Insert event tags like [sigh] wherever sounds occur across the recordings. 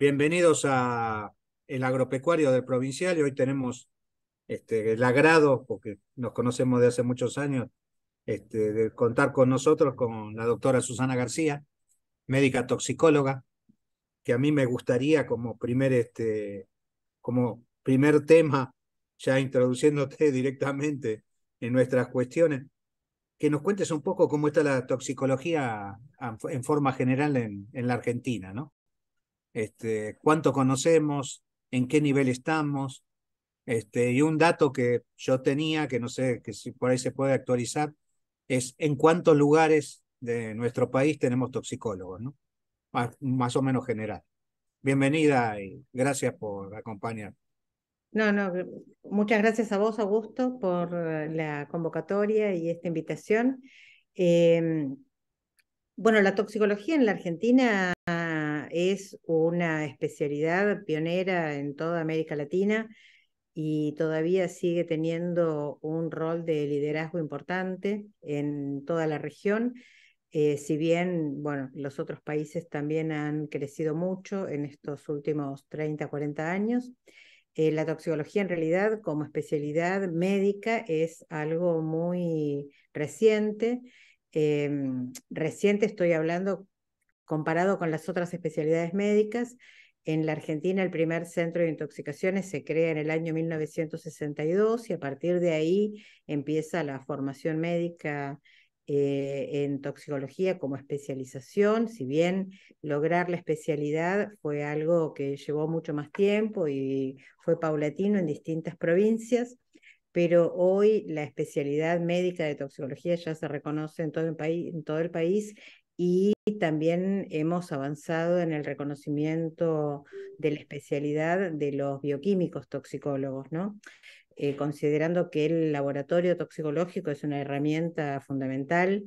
Bienvenidos a El Agropecuario del Provincial y hoy tenemos este, el agrado, porque nos conocemos de hace muchos años, este, de contar con nosotros con la doctora Susana García, médica toxicóloga, que a mí me gustaría como primer, este, como primer tema, ya introduciéndote [laughs] directamente en nuestras cuestiones, que nos cuentes un poco cómo está la toxicología en forma general en, en la Argentina, ¿no? este, cuánto conocemos, en qué nivel estamos. Este, y un dato que yo tenía, que no sé, que si por ahí se puede actualizar, es en cuántos lugares de nuestro país tenemos toxicólogos, ¿no? Más, o menos general. Bienvenida y gracias por acompañar. No, no, muchas gracias a vos, Augusto, por la convocatoria y esta invitación. Em, bueno, la toxicología en la Argentina es una especialidad pionera en toda América Latina y todavía sigue teniendo un rol de liderazgo importante en toda la región. Eh, si bien, bueno, los otros países también han crecido mucho en estos últimos 30, 40 años, eh, la toxicología en realidad como especialidad médica es algo muy reciente Em, reciente, estoy hablando comparado con las otras especialidades médicas. En la Argentina el primer centro de intoxicaciones se crea en el año 1962 y a partir de ahí empieza la formación médica eh, en toxicología como especialización, si bien lograr la especialidad fue algo que llevó mucho más tiempo y fue paulatino en distintas provincias pero hoy la especialidad médica de toxicología ya se reconoce en todo el país, y también hemos avanzado en el reconocimiento de la especialidad de los bioquímicos toxicólogos, ¿no? Eh, considerando que el laboratorio toxicológico es una herramienta fundamental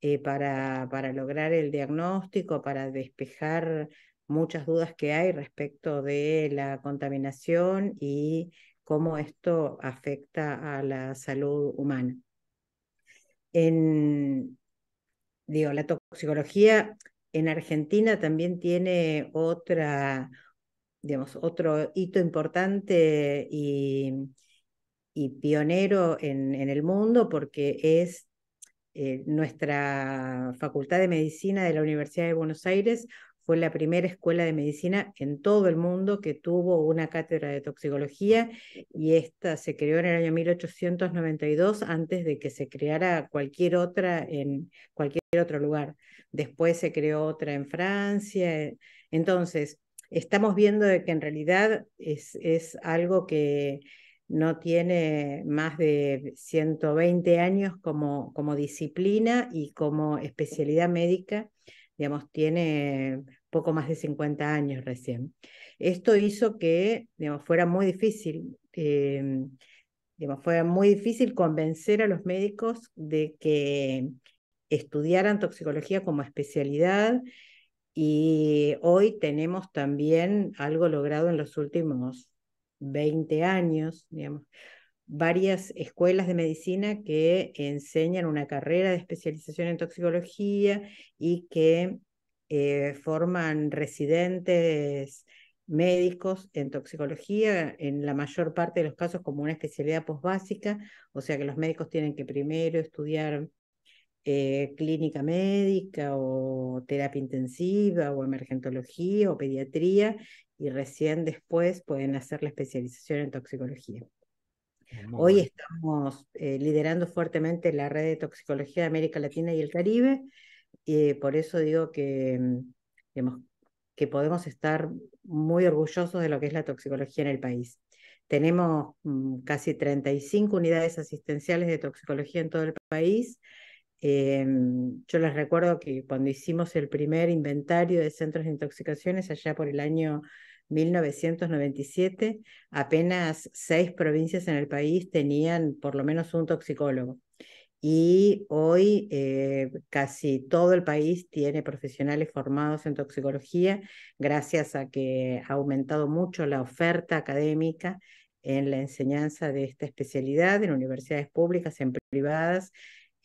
eh, para, para lograr el diagnóstico, para despejar muchas dudas que hay respecto de la contaminación y cómo esto afecta a la salud humana. En, digo, la toxicología en Argentina también tiene otra, digamos, otro hito importante y, y pionero en, el mundo porque es eh, nuestra Facultad de Medicina de la Universidad de Buenos Aires fue la primera escuela de medicina en todo el mundo que tuvo una cátedra de toxicología y esta se creó en el año 1892 antes de que se creara cualquier otra en cualquier otro lugar. Después se creó otra en Francia. Eh, entonces, estamos viendo que en realidad es, algo que no tiene más de 120 años como, como disciplina y como especialidad médica digamos, tiene poco más de 50 años recién. Esto hizo que, digamos, fuera muy difícil, eh, digamos, fuera muy difícil convencer a los médicos de que estudiaran toxicología como especialidad y hoy tenemos también algo logrado en los últimos 20 años, digamos, varias escuelas de medicina que enseñan una carrera de especialización en toxicología y que eh, forman residentes médicos en toxicología, en la mayor parte de los casos como una especialidad posbásica, o sea que los médicos tienen que primero estudiar eh, clínica médica o terapia intensiva o emergentología o pediatría y recién después pueden hacer la especialización en toxicología. Hoy estamos eh, liderando fuertemente la red de toxicología de América Latina y el Caribe, y por eso digo que, mm, que podemos estar muy orgullosos de lo que es la toxicología en el país. Tenemos mm, casi 35 unidades asistenciales de toxicología en todo el país. Em, yo les recuerdo que cuando hicimos el primer inventario de centros de intoxicaciones, allá por el año 1997, apenas seis provincias en el país tenían por lo menos un toxicólogo. Y hoy eh, casi todo el país tiene profesionales formados en toxicología, gracias a que ha aumentado mucho la oferta académica en la enseñanza de esta especialidad en universidades públicas, en privadas,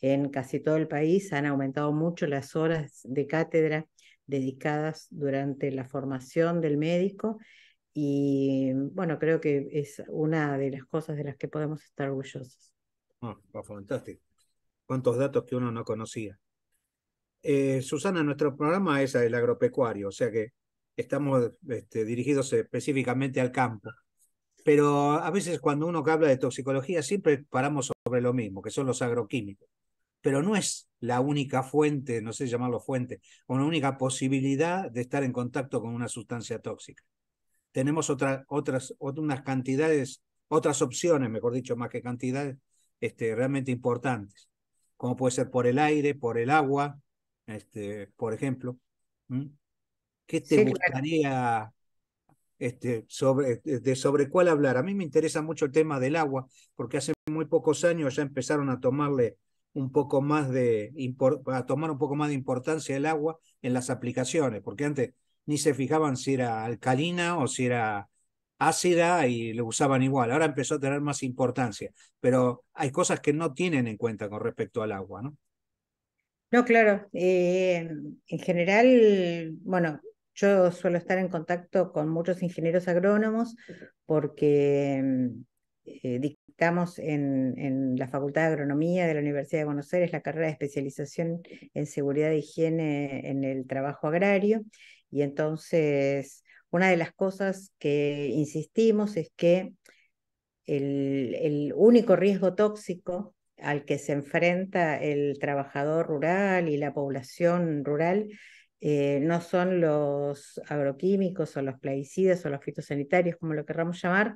en casi todo el país. Han aumentado mucho las horas de cátedra dedicadas durante la formación del médico y bueno, creo que es una de las cosas de las que podemos estar orgullosos. Ah, oh, fantástico. Cuántos datos que uno no conocía. Eh, Susana, nuestro programa es el agropecuario, o sea que estamos este, dirigidos específicamente al campo. Pero a veces cuando uno habla de toxicología siempre paramos sobre lo mismo, que son los agroquímicos pero no es la única fuente, no sé llamarlo fuente, o la única posibilidad de estar en contacto con una sustancia tóxica. Tenemos otras, cantidades, otras opciones, mejor dicho, más que cantidades, este, realmente importantes, como puede ser por el aire, por el agua, este, por ejemplo. ¿Qué te gustaría este, sobre, de sobre cuál hablar? A mí me interesa mucho el tema del agua, porque hace muy pocos años ya empezaron a tomarle un poco más de, a tomar un poco más de importancia el agua en las aplicaciones, porque antes ni se fijaban si era alcalina o si era ácida y lo usaban igual. Ahora empezó a tener más importancia, pero hay cosas que no tienen en cuenta con respecto al agua, ¿no? No, claro. Eh, en general, bueno, yo suelo estar en contacto con muchos ingenieros agrónomos porque eh, Estamos en, la Facultad de Agronomía de la Universidad de Buenos Aires la carrera de especialización en seguridad e higiene en el trabajo agrario. Y entonces, una de las cosas que insistimos es que el, único riesgo tóxico al que se enfrenta el trabajador rural y la población rural eh, no son los agroquímicos o los plaguicidas o los fitosanitarios, como lo querramos llamar,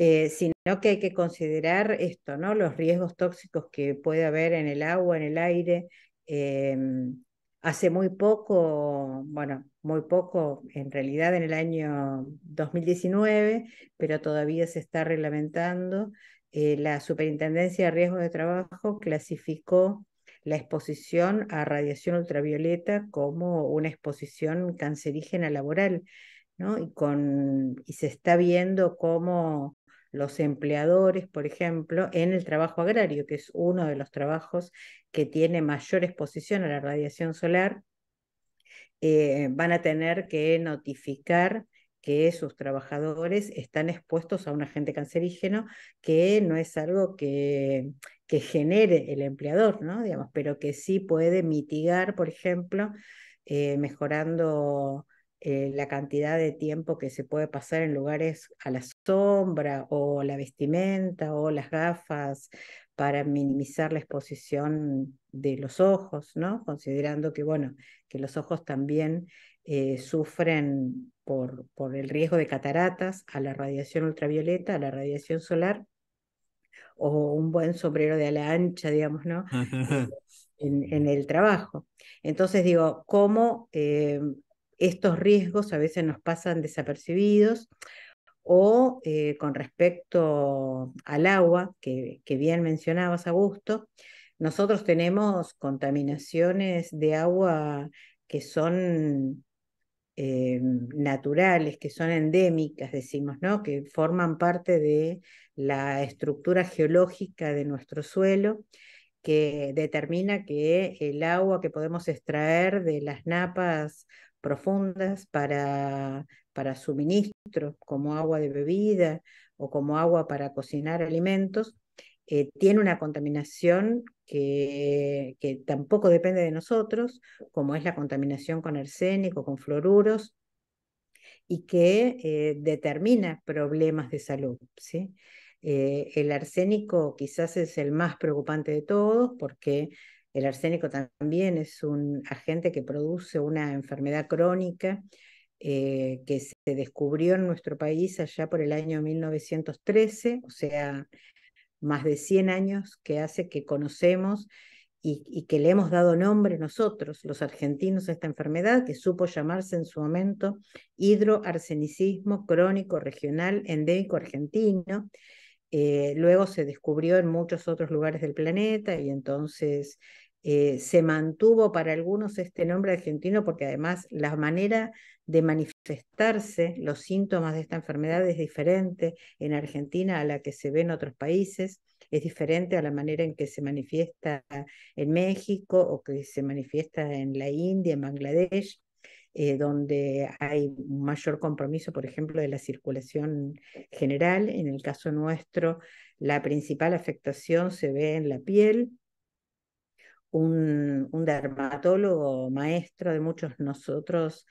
eh, sino que hay que considerar esto, ¿no? Los riesgos tóxicos que puede haber en el agua, en el aire. Em, hace muy poco, bueno, muy poco, en realidad en el año 2019, pero todavía se está reglamentando, eh, la Superintendencia de Riesgos de Trabajo clasificó la exposición a radiación ultravioleta como una exposición cancerígena laboral, ¿no? Y, con, y se está viendo cómo los empleadores, por ejemplo, en el trabajo agrario, que es uno de los trabajos que tiene mayor exposición a la radiación solar, eh, van a tener que notificar que sus trabajadores están expuestos a un agente cancerígeno, que no es algo que, que genere el empleador, ¿no? Digamos, pero que sí puede mitigar, por ejemplo, eh, mejorando eh, la cantidad de tiempo que se puede pasar en lugares a la sombra o la vestimenta o las gafas para minimizar la exposición de los ojos, ¿no? Considerando que, bueno, que los ojos también eh, sufren por, por el riesgo de cataratas a la radiación ultravioleta, a la radiación solar, o un buen sombrero de ala ancha, digamos, ¿no? [laughs] Eh, en, el trabajo. Entonces digo, ¿cómo estos riesgos a veces nos pasan desapercibidos o eh, con respecto al agua, que, bien mencionabas, Augusto, nosotros tenemos contaminaciones de agua que son eh, naturales, que son endémicas, decimos, ¿no? que forman parte de la estructura geológica de nuestro suelo, que determina que el agua que podemos extraer de las napas profundas para, para suministros como agua de bebida o como agua para cocinar alimentos, eh, tiene una contaminación que, que tampoco depende de nosotros, como es la contaminación con arsénico, con fluoruros, y que eh, determina problemas de salud. ¿sí? Eh, el arsénico quizás es el más preocupante de todos porque el arsénico también es un agente que produce una enfermedad crónica eh, que se descubrió en nuestro país allá por el año 1913, o sea, más de 100 años que hace que conocemos y, y, que le hemos dado nombre nosotros, los argentinos, a esta enfermedad que supo llamarse en su momento hidroarsenicismo crónico regional endémico argentino eh, luego se descubrió en muchos otros lugares del planeta y entonces eh, se mantuvo para algunos este nombre argentino porque además la manera de manifestarse los síntomas de esta enfermedad es diferente en Argentina a la que se ve en otros países, es diferente a la manera en que se manifiesta en México o que se manifiesta en la India, en Bangladesh. Eh, donde hay un mayor compromiso, por ejemplo, de la circulación general. En el caso nuestro, la principal afectación se ve en la piel. Un, dermatólogo maestro de muchos nosotros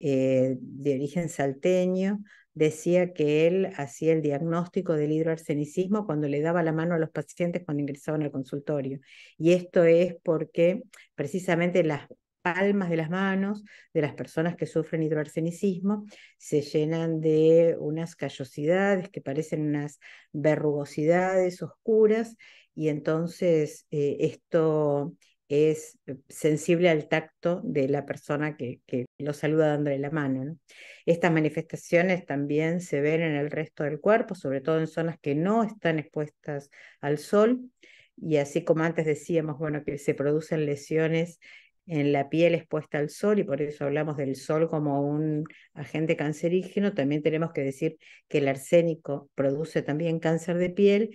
eh, de origen salteño decía que él hacía el diagnóstico del hidroarsenicismo cuando le daba la mano a los pacientes cuando ingresaban al consultorio. Y esto es porque precisamente las palmas de las manos de las personas que sufren hidroarsenicismo se llenan de unas callosidades que parecen unas verrugosidades oscuras y entonces eh, esto es sensible al tacto de la persona que, lo saluda dándole la mano. Estas manifestaciones también se ven en el resto del cuerpo, sobre todo en zonas que no están expuestas al sol. Y así como antes decíamos, bueno, que se producen lesiones en la piel expuesta al sol, y por eso hablamos del sol como un agente cancerígeno, también tenemos que decir que el arsénico produce también cáncer de piel,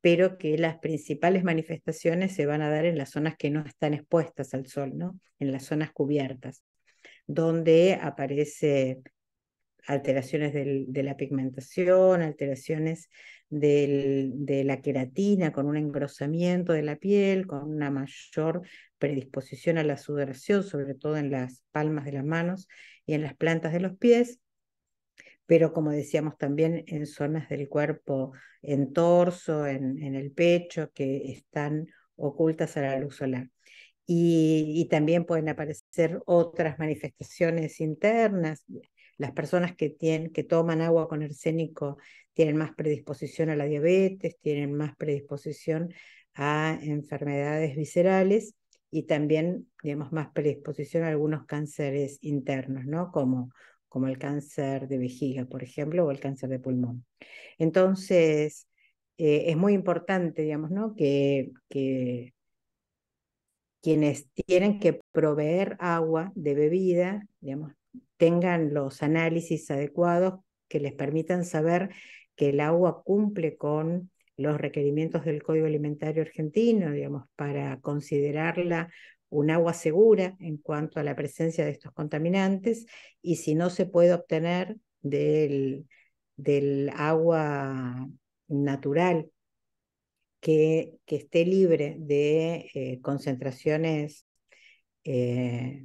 pero que las principales manifestaciones se van a dar en las zonas que no están expuestas al sol, ¿no? en las zonas cubiertas, donde aparecen alteraciones de la pigmentación, alteraciones de la queratina, con un engrosamiento de la piel, con una mayor predisposición a la sudoración, sobre todo en las palmas de las manos y en las plantas de los pies, pero como decíamos también en zonas del cuerpo, en torso, en, el pecho, que están ocultas a la luz solar. Y, también pueden aparecer otras manifestaciones internas. Las personas que, tienen, que toman agua con arsénico tienen más predisposición a la diabetes, tienen más predisposición a enfermedades viscerales y también, digamos, más predisposición a algunos cánceres internos, ¿no? Como, como el cáncer de vejiga, por ejemplo, o el cáncer de pulmón. Entonces, eh, es muy importante, digamos, ¿no? Que, que quienes tienen que proveer agua de bebida, digamos, tengan los análisis adecuados que les permitan saber que el agua cumple con los requerimientos del Código Alimentario Argentino, digamos, para considerarla un agua segura en cuanto a la presencia de estos contaminantes y si no se puede obtener del, del agua natural que, que, esté libre de eh, concentraciones eh,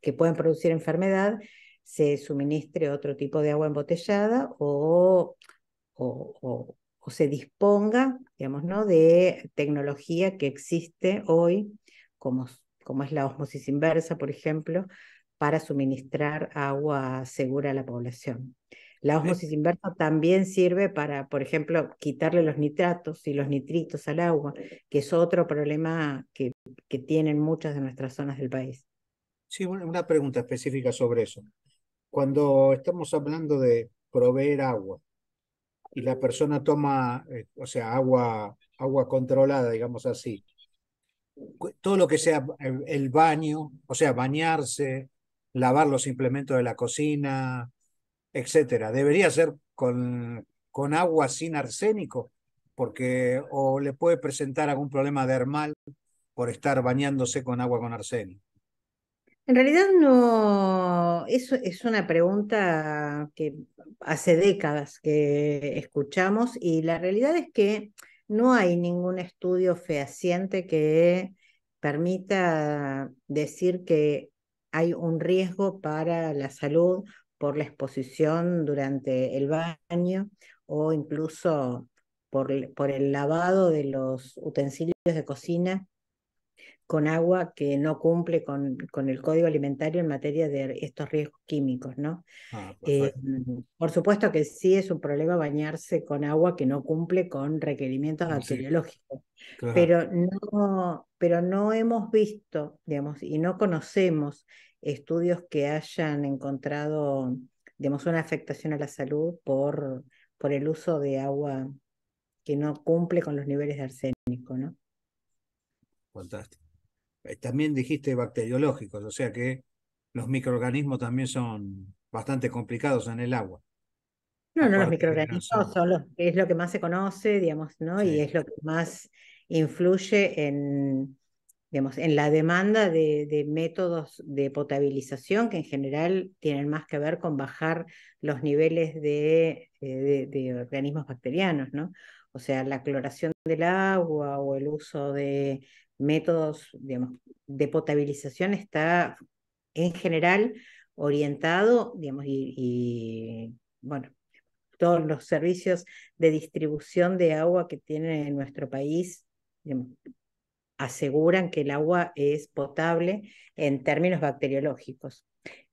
que pueden producir enfermedad, se suministre otro tipo de agua embotellada o, o, o se disponga, digamos, ¿no? de tecnología que existe hoy, como, como es la osmosis inversa, por ejemplo, para suministrar agua segura a la población. La osmosis inversa también sirve para, por ejemplo, quitarle los nitratos y los nitritos al agua, que es otro problema que, que tienen muchas de nuestras zonas del país. Sí, una pregunta específica sobre eso. Cuando estamos hablando de proveer agua, y la persona toma, eh, o sea, agua, agua controlada, digamos así. Todo lo que sea eh, el, baño, o sea, bañarse, lavar los implementos de la cocina, etcétera. Debería ser con, con agua sin arsénico, porque o le puede presentar algún problema dermal por estar bañándose con agua con arsénico. En realidad no, eso es una pregunta que hace décadas que escuchamos y la realidad es que no hay ningún estudio fehaciente que permita decir que hay un riesgo para la salud por la exposición durante el baño o incluso por, por el lavado de los utensilios de cocina con agua que no cumple con, con, el código alimentario en materia de estos riesgos químicos, ¿no? Ah, em, por supuesto que sí es un problema bañarse con agua que no cumple con requerimientos ah, bacteriológicos, pero, no, pero no hemos visto, digamos, y no conocemos estudios que hayan encontrado, digamos, una afectación a la salud por, por el uso de agua que no cumple con los niveles de arsénico, ¿no? Fantástico. Eh, también dijiste bacteriológicos, o sea que los microorganismos también son bastante complicados en el agua. No, no, los microorganismos son... es lo que más se conoce, digamos, ¿no? Y es lo que más influye en, digamos, en la demanda de, métodos de potabilización que en general tienen más que ver con bajar los niveles de eh, organismos bacterianos, ¿no? O sea, la cloración del agua o el uso de métodos de potabilización está en general orientado, digamos, y, bueno, todos los servicios de distribución de agua que tienen en nuestro país aseguran que el agua es potable en términos bacteriológicos,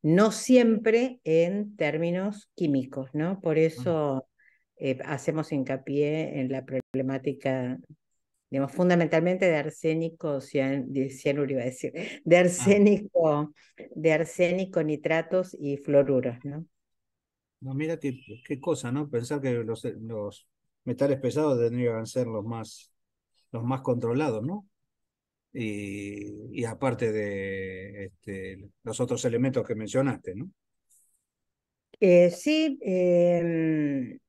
no siempre en términos químicos, ¿no? Por eso eh, hacemos hincapié en la problemática, digamos, fundamentalmente de arsénico, de iba a decir, de ah. arsénico, de arsénico, nitratos y floruras ¿no? No, mira qué, cosa, ¿no? Pensar que los, metales pesados deberían ser los más, los más controlados, ¿no? Y, aparte de este, los otros elementos que mencionaste, ¿no? Eh, sí, em,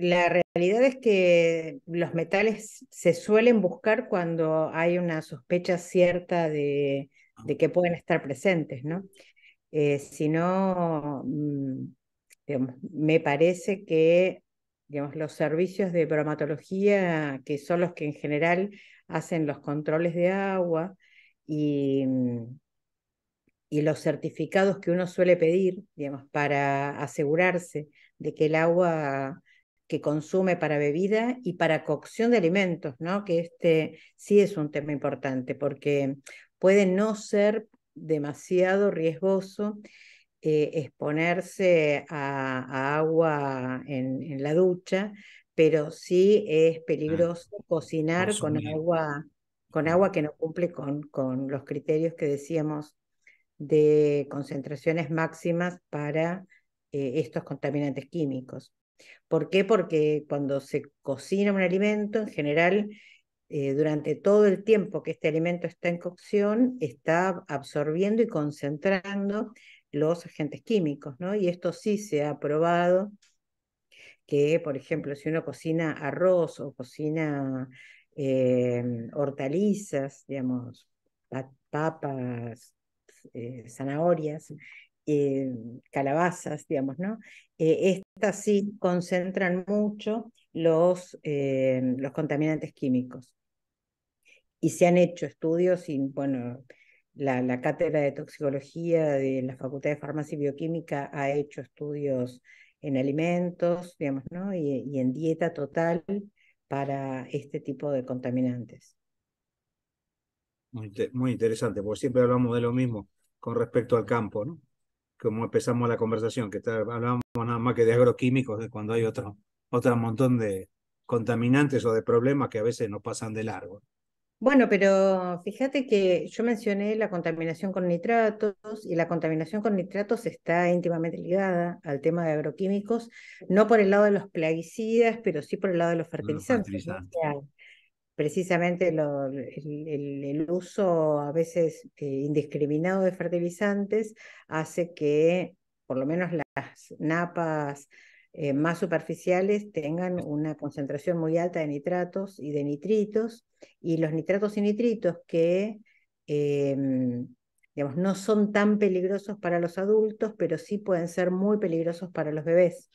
la realidad es que los metales se suelen buscar cuando hay una sospecha cierta de, que pueden estar presentes, ¿no? Eh, si no, mm, me parece que digamos, los servicios de bromatología, que son los que en general hacen los controles de agua y, mm, y los certificados que uno suele pedir, digamos, para asegurarse de que el agua que consume para bebida y para cocción de alimentos, ¿no? Que este sí es un tema importante porque puede no ser demasiado riesgoso eh, exponerse a, agua en, la ducha, pero sí es peligroso cocinar con agua, con agua que no cumple con, los criterios que decíamos de concentraciones máximas para eh, estos contaminantes químicos. ¿Por qué? Porque cuando se cocina un alimento, en general, eh, durante todo el tiempo que este alimento está en cocción, está absorbiendo y concentrando los agentes químicos, ¿no? Y esto sí se ha probado que, por ejemplo, si uno cocina arroz o cocina eh, hortalizas, digamos, papas, eh, zanahorias, eh, calabazas, digamos, ¿no? Eh, estas sí concentran mucho los, eh, los contaminantes químicos. Y se han hecho estudios y, bueno, la, cátedra de toxicología de la Facultad de Farmacia y Bioquímica ha hecho estudios en alimentos, digamos, ¿no? y, en dieta total para este tipo de contaminantes. Muy, muy interesante, porque siempre hablamos de lo mismo con respecto al campo, ¿no? como empezamos la conversación, que hablábamos nada más que de agroquímicos, de cuando hay otro, otro montón de contaminantes o de problemas que a veces no pasan de largo. Bueno, pero fíjate que yo mencioné la contaminación con nitratos y la contaminación con nitratos está íntimamente ligada al tema de agroquímicos, no por el lado de los plaguicidas, pero sí por el lado de los fertilizantes precisamente el, uso a veces eh, indiscriminado de fertilizantes hace que por lo menos las napas eh, más superficiales tengan una concentración muy alta de nitratos y de nitritos, y los nitratos y nitritos que em, digamos, no son tan peligrosos para los adultos, pero sí pueden ser muy peligrosos para los bebés.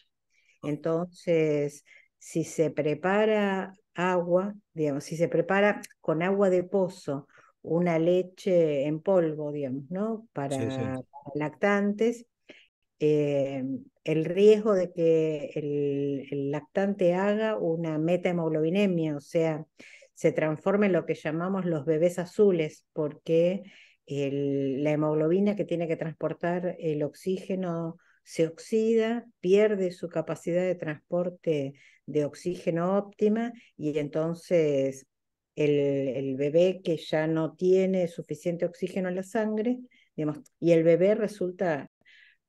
Entonces, si se prepara agua, digamos, si se prepara con agua de pozo una leche en polvo, digamos, ¿no? Para, lactantes, eh, el riesgo de que el, lactante haga una metahemoglobinemia, o sea, se transforme en lo que llamamos los bebés azules, porque la hemoglobina que tiene que transportar el oxígeno se oxida, pierde su capacidad de transporte de oxígeno óptima y entonces el, bebé que ya no tiene suficiente oxígeno en la sangre, y el bebé resulta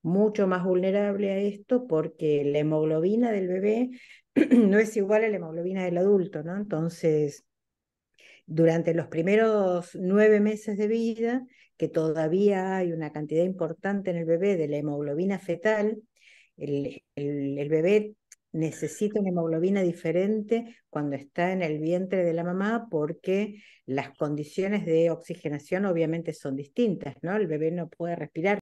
mucho más vulnerable a esto porque la hemoglobina del bebé [clears throat] no es igual a la hemoglobina del adulto, ¿no? Entonces, durante los primeros nueve meses de vida, que todavía hay una cantidad importante en el bebé de la hemoglobina fetal. El, bebé necesita una hemoglobina diferente cuando está en el vientre de la mamá porque las condiciones de oxigenación obviamente son distintas, ¿no? El bebé no puede respirar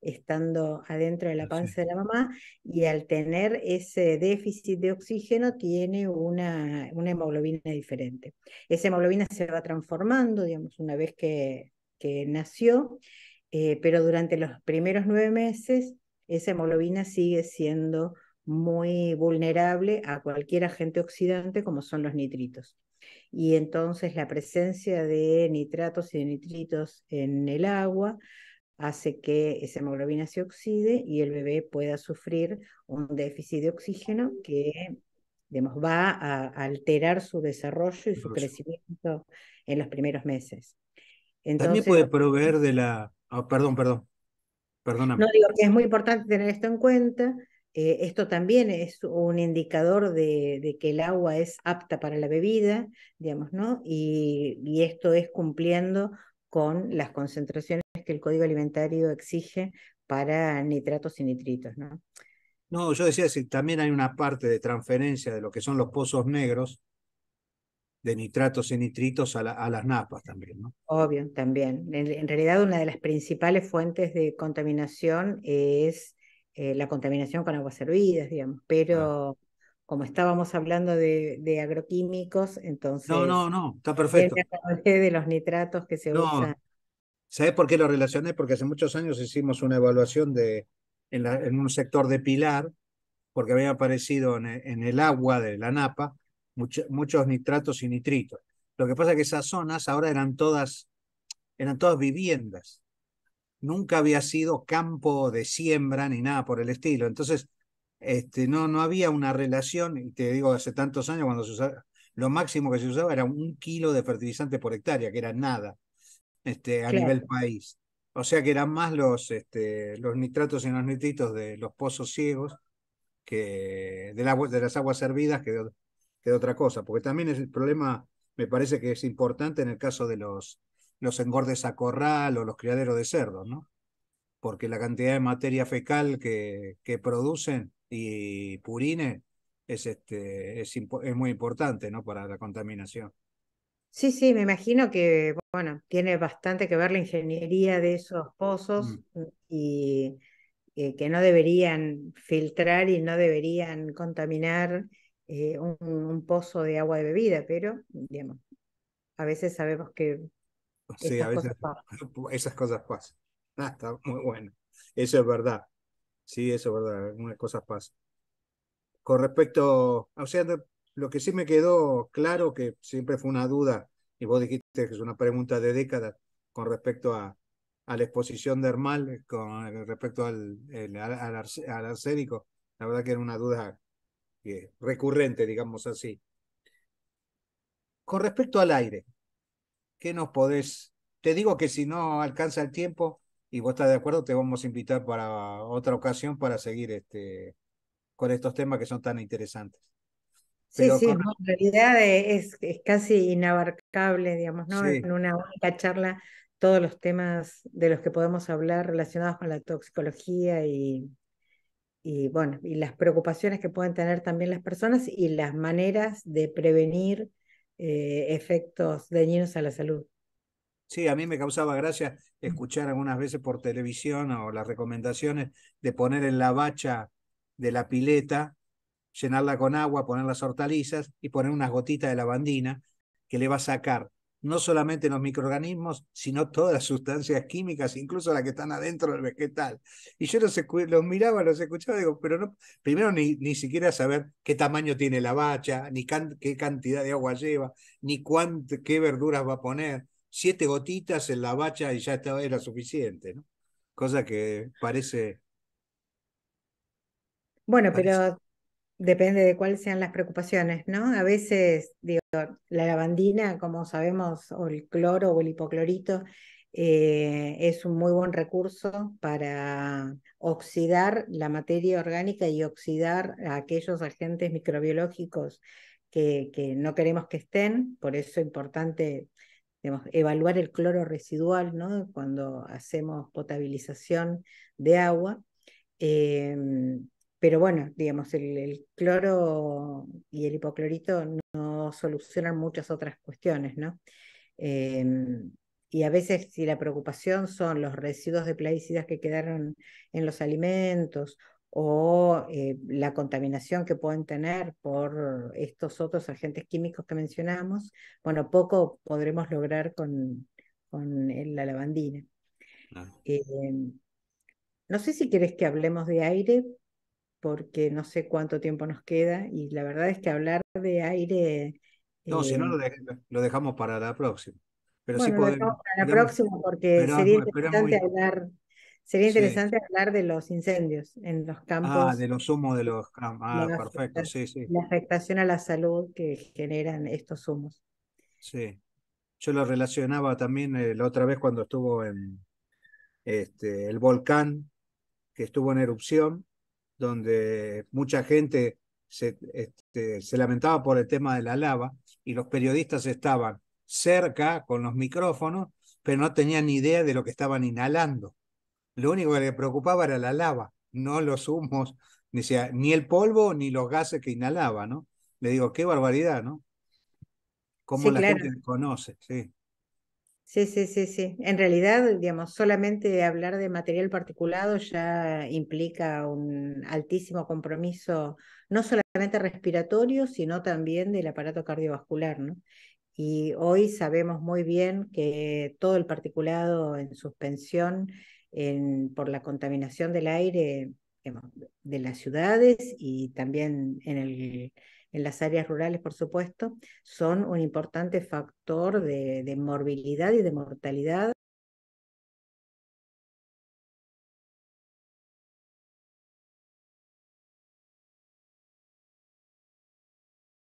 estando adentro de la panza de la mamá y al tener ese déficit de oxígeno tiene una, una hemoglobina diferente. Esa hemoglobina se va transformando, digamos, una vez que que nació, eh, pero durante los primeros nueve meses esa hemoglobina sigue siendo muy vulnerable a cualquier agente oxidante como son los nitritos. Y entonces la presencia de nitratos y de nitritos en el agua hace que esa hemoglobina se oxide y el bebé pueda sufrir un déficit de oxígeno que va a alterar su desarrollo y su crecimiento en los primeros meses. También puede proveer de la... Ah, perdón, perdón. Perdóname. es muy importante tener esto en cuenta. Eh, esto también es un indicador de, que el agua es apta para la bebida, digamos, ¿no? Y, y esto es cumpliendo con las concentraciones que el Código Alimentario exige para nitratos y nitritos, ¿no? No, yo decía, si también hay una parte de transferencia de lo que son los pozos negros de nitratos y nitritos a, las napas también. ¿no? Obvio, también. En, realidad una de las principales fuentes de contaminación es eh, la contaminación con aguas servidas digamos, pero... como estábamos hablando de, agroquímicos, entonces... No, no, no, está perfecto. De los nitratos que se usan. ¿Sabes por qué lo relacioné? Porque hace muchos años hicimos una evaluación de, en, un sector de Pilar, porque había aparecido en, el agua de la Napa muchos nitratos y nitritos. Lo que pasa es que esas zonas ahora eran todas, eran todas viviendas. Nunca había sido campo de siembra ni nada por el estilo. Entonces, este, no, no había una relación, y te digo, hace tantos años cuando se usaba, lo máximo que se usaba era un kilo de fertilizante por hectárea, que era nada este, a nivel país. O sea que eran más los, este, los nitratos y los nitritos de los pozos ciegos que de, de las aguas servidas que de, de otra cosa, porque también es el problema, me parece que es importante en el caso de los, los engordes a corral o los criaderos de cerdos, ¿no? Porque la cantidad de materia fecal que, que producen y purine es, este, es, muy importante, ¿no? Para la contaminación. Sí, sí, me imagino que, bueno, tiene bastante que ver la ingeniería de esos pozos mm. y eh, que no deberían filtrar y no deberían contaminar eh, un, pozo de agua de bebida, pero digamos, a veces sabemos que... Sí, a veces [laughs] esas cosas pasan. Ah, está muy bueno. Eso es verdad. Sí, eso es verdad. Algunas cosas pasan. Con respecto, o sea, lo que sí me quedó claro, que siempre fue una duda, y vos dijiste que es una pregunta de décadas con respecto a, la exposición dermal, con respecto al, arsénico. La verdad que era una duda recurrente, digamos así. Con respecto al aire, ¿qué nos podés? Te digo que si no alcanza el tiempo y vos estás de acuerdo, te vamos a invitar para otra ocasión para seguir este, con estos temas que son tan interesantes. sí, sí, en realidad es, casi inabarcable, digamos, ¿no? En una única charla todos los temas de los que podemos hablar relacionados con la toxicología y, y bueno, y las preocupaciones que pueden tener también las personas y las maneras de prevenir eh, efectos dañinos a la salud. Sí, a mí me causaba gracia escuchar algunas veces por televisión o las recomendaciones de poner en la bacha de la pileta, llenarla con agua, poner las hortalizas y poner unas gotitas de lavandina que le va a sacar no solamente los microorganismos, sino todas las sustancias químicas, incluso las que están adentro del vegetal. Y yo los, los miraba, los escuchaba, digo, pero primero ni, siquiera saber qué tamaño tiene la bacha, ni qué cantidad de agua lleva, ni qué verduras va a poner. Siete gotitas en la bacha y ya estaba, era suficiente, ¿no? Cosa que parece... Bueno, pero Depende de cuáles sean las preocupaciones, ¿no? A veces, digo, la lavandina, como sabemos, o el cloro o el hipoclorito, eh, es un muy buen recurso para oxidar la materia orgánica y oxidar a aquellos agentes microbiológicos que, no queremos que estén, por eso es importante evaluar el cloro residual ¿no? cuando hacemos potabilización de agua. Em, pero bueno, digamos, el, cloro y el hipoclorito no solucionan muchas otras cuestiones, ¿no? Em, y a veces si la preocupación son los residuos de plaguicidas que quedaron en los alimentos o eh, la contaminación que pueden tener por estos otros agentes químicos que mencionamos, bueno, poco podremos lograr con, la lavandina. Em, no sé si querés que hablemos de aire, porque no sé cuánto tiempo nos queda y la verdad es que hablar de aire... No, si no eh, lo, dejamos para la próxima. Pero sí podemos, para la próxima porque sería pues, interesante hablar... Sería interesante hablar de los incendios en los ah, campos. Ah, de los humos de los campos. Ah, perfecto, sí, sí. La afectación a la salud que generan estos humos. Sí. Yo lo relacionaba también eh, la otra vez cuando estuvo en este, el volcán que estuvo en erupción donde mucha gente este, se, lamentaba por el tema de la lava y los periodistas estaban cerca con los micrófonos, pero no tenían ni idea de lo que estaban inhalando. Lo único que le preocupaba era la lava, no los humos, ni, ni el polvo ni los gases que inhalaba, ¿no? Le digo, qué barbaridad, ¿no? Cómo la gente conoce, sí. Sí, sí, sí, sí. En realidad, digamos, solamente hablar de material particulado ya implica un altísimo compromiso, no solamente respiratorio, sino también del aparato cardiovascular, ¿no? Y hoy sabemos muy bien que todo el particulado en suspensión por la contaminación del aire de las ciudades y también en el en las áreas rurales, por supuesto, son un importante factor de, morbilidad y de mortalidad